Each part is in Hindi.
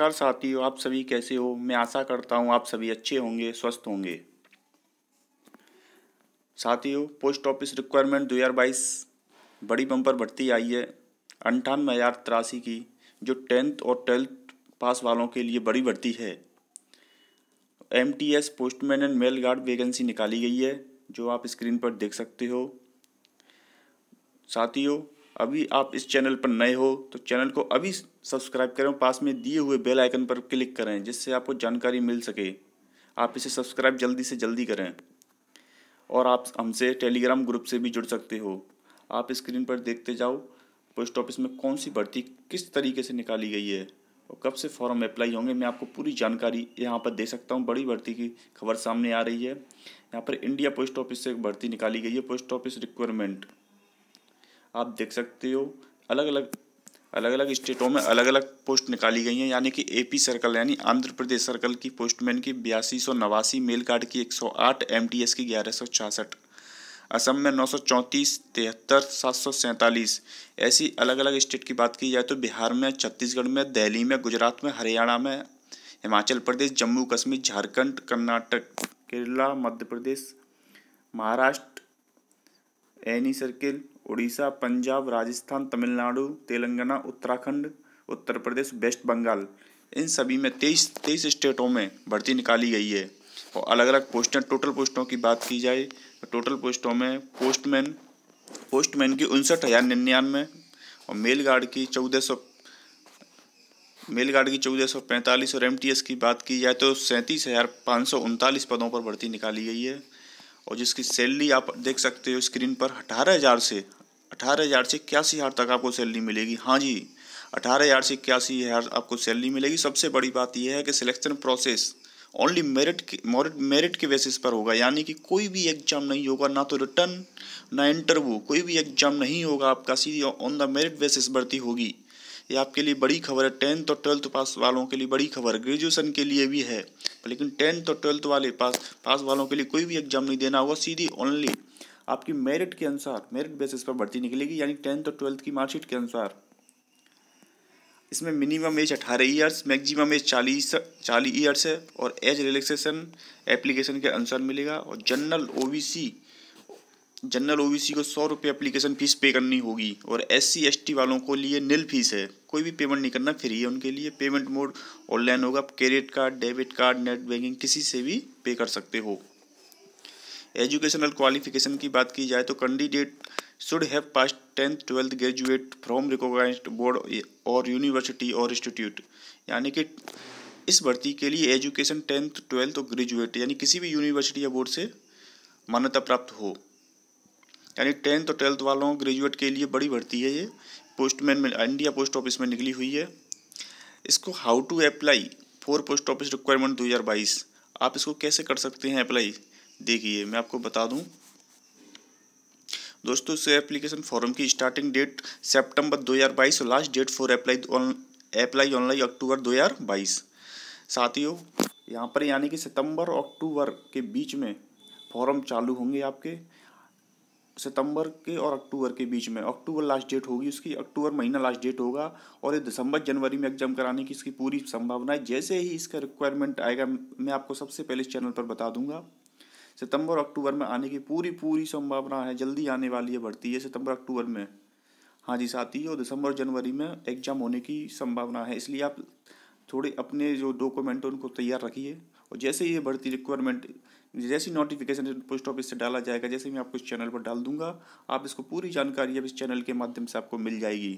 नमस्कार साथियों आप सभी कैसे हो मैं आशा करता हूँ आप सभी अच्छे होंगे स्वस्थ होंगे साथियों पोस्ट ऑफिस रिक्वायरमेंट 2022 बड़ी बम्पर भर्ती आई है अंठानवे हज़ार तिरासी की जो टेंथ और ट्वेल्थ पास वालों के लिए बड़ी भर्ती है M T S postman and mail guard vacancy निकाली गई है जो आप स्क्रीन पर देख सकते हो साथियों अभी आप इस चैनल पर नए हो तो चैनल को अभी सब्सक्राइब करें पास में दिए हुए बेल आइकन पर क्लिक करें जिससे आपको जानकारी मिल सके आप इसे सब्सक्राइब जल्दी से जल्दी करें और आप हमसे टेलीग्राम ग्रुप से भी जुड़ सकते हो आप स्क्रीन पर देखते जाओ पोस्ट ऑफिस में कौन सी भर्ती किस तरीके से निकाली गई है और कब से फॉर्म अप्लाई होंगे मैं आपको पूरी जानकारी यहाँ पर दे सकता हूँ बड़ी भर्ती की खबर सामने आ रही है यहाँ पर इंडिया पोस्ट ऑफिस से भर्ती निकाली गई है पोस्ट ऑफिस रिक्वायरमेंट आप देख सकते हो अलग अलग अलग अलग स्टेटों में अलग अलग पोस्ट निकाली गई हैं यानी कि एपी सर्कल यानी आंध्र प्रदेश सर्कल की पोस्टमैन की बयासी सौ नवासी मेल कार्ड की एक सौ आठ एम टी एस की ग्यारह सौ छियासठ असम में नौ सौ चौंतीस तिहत्तर सात सौ सैंतालीस ऐसी अलग अलग स्टेट की बात की जाए तो बिहार में छत्तीसगढ़ में दिल्ली में गुजरात में हरियाणा में Himachal Pradesh Jammu Kashmir Jharkhand Karnataka Kerala Madhya Pradesh Maharashtra any circle Orissa Punjab Rajasthan Tamil Nadu Telangana Uttarakhand Uttar Pradesh West Bengal इन सभी में तेईस तेईस स्टेटों में भर्ती निकाली गई है और अलग अलग पोस्टें टोटल पोस्टों की बात की जाए तो टोटल पोस्टों में पोस्टमैन पोस्टमैन की उनसठ हज़ार निन्यानवे और मेल गार्ड की चौदह सौ मेल गार्ड की चौदह सौ पैंतालीस और एम की बात की जाए तो सैंतीस हज़ार पाँच सौ उनतालीस पदों पर भर्ती निकाली गई है और जिसकी सैलरी आप देख सकते हो स्क्रीन पर अठारह हज़ार से अठारह हज़ार से इक्यासी हज़ार तक आपको सैलरी मिलेगी हाँ जी अठारह हज़ार से इक्यासी हज़ार आपको सैलरी मिलेगी सबसे बड़ी बात यह है कि सिलेक्शन प्रोसेस ओनली मेरिट के मेरिट के बेसिस पर होगा यानी कि कोई भी एग्जाम नहीं होगा ना तो रिटर्न ना इंटरव्यू कोई भी एग्जाम नहीं होगा आपका सीधी ऑन द मेरिट बेसिस भर्ती होगी ये आपके लिए बड़ी खबर है टेंथ और ट्वेल्थ पास वालों के लिए बड़ी खबर ग्रेजुएशन के लिए भी है लेकिन टेंथ और ट्वेल्थ वाले पास पास वालों के लिए कोई भी एग्जाम नहीं देना होगा सीधी ओनली आपकी मेरिट के अनुसार मेरिट बेसिस पर भर्ती निकलेगी यानी टेंथ और ट्वेल्थ की मार्कशीट के अनुसार इसमें मिनिमम एज अठारह ईयर्स मैक्सिमम एज चालीस चालीस ईयर्स है और एज रिलैक्सेशन एप्लीकेशन के अनुसार मिलेगा और जनरल ओबीसी जनरल ओबीसी को सौ रुपये एप्लीकेशन फ़ीस पे करनी होगी और एस सी वालों को लिए नील फीस है कोई भी पेमेंट नहीं करना फ्री है उनके लिए पेमेंट मोड ऑनलाइन होगा credit card debit card net banking किसी से भी पे कर सकते हो एजुकेशनल क्वालिफिकेशन की बात की जाए तो candidate should have pass tenth twelfth graduate from recognise board और यूनिवर्सिटी और इंस्टीट्यूट यानी कि इस भर्ती के लिए एजुकेशन टेंथ ट्वेल्थ और ग्रेजुएट यानी किसी भी यूनिवर्सिटी या बोर्ड से मान्यता प्राप्त हो यानी टेंथ और ट्वेल्थ वालों ग्रेजुएट के लिए बड़ी भर्ती है ये पोस्टमैन में इंडिया पोस्ट ऑफिस में निकली हुई है इसको how to apply for post office requirement 2022 आप इसको कैसे कर सकते हैं अप्लाई देखिए मैं आपको बता दूं दोस्तों इस एप्लीकेशन फॉर्म की स्टार्टिंग डेट सितंबर 2022 और last date for apply apply online अक्टूबर 2022 साथियों यहाँ पर यानी कि सितंबर और अक्टूबर के बीच में फॉर्म चालू होंगे आपके सितंबर के और अक्टूबर के बीच में अक्टूबर लास्ट डेट होगी उसकी अक्टूबर महीना लास्ट डेट होगा और ये दिसंबर जनवरी में एग्जाम कराने की इसकी पूरी संभावना है जैसे ही इसका रिक्वायरमेंट आएगा मैं आपको सबसे पहले इस चैनल पर बता दूंगा सितंबर अक्टूबर में आने की पूरी पूरी संभावना है जल्दी आने वाली है भर्ती है सितंबर अक्टूबर में हाँ जी साथी और दिसंबर जनवरी में एग्ज़ाम होने की संभावना है इसलिए आप थोड़े अपने जो डॉक्यूमेंट हैं उनको तैयार रखिए और जैसे ही ये भर्ती रिक्वायरमेंट जैसी नोटिफिकेशन पोस्ट ऑफिस से डाला जाएगा जैसे मैं आपको इस चैनल पर डाल दूंगा आप इसको पूरी जानकारी अब इस चैनल के माध्यम से आपको मिल जाएगी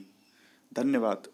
धन्यवाद